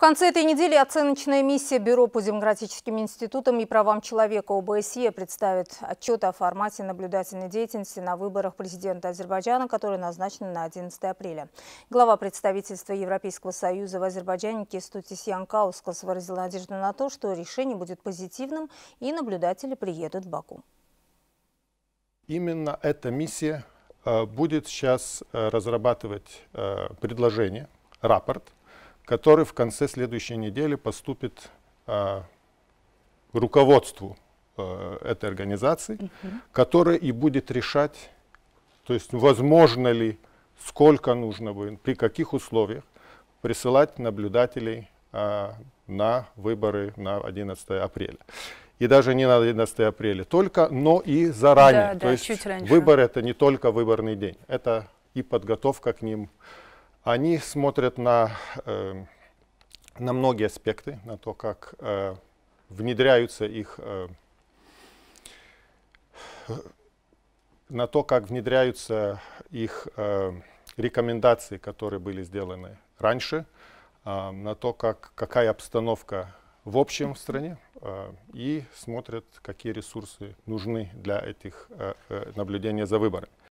В конце этой недели оценочная миссия Бюро по демократическим институтам и правам человека ОБСЕ представит отчет о формате наблюдательной деятельности на выборах президента Азербайджана, который назначен на 11 апреля. Глава представительства Европейского союза в Азербайджане Кестутис Янкаускас выразил надежду на то, что решение будет позитивным и наблюдатели приедут в Баку. Именно эта миссия э, будет сейчас э, разрабатывать э, предложение, рапорт – который в конце следующей недели поступит э, руководству э, этой организации, угу. которое и будет решать, то есть возможно ли, сколько нужно, будет, при каких условиях присылать наблюдателей э, на выборы на 11 апреля. И даже не на 11 апреля только, но и заранее. Да, то да, есть выборы это не только выборный день, это и подготовка к ним. Они смотрят на, э, на многие аспекты, на то, как э, внедряются их, э, на то, как внедряются их э, рекомендации, которые были сделаны раньше, э, на то, как, какая обстановка в общем в стране э, и смотрят, какие ресурсы нужны для этих э, э наблюдения за выборами.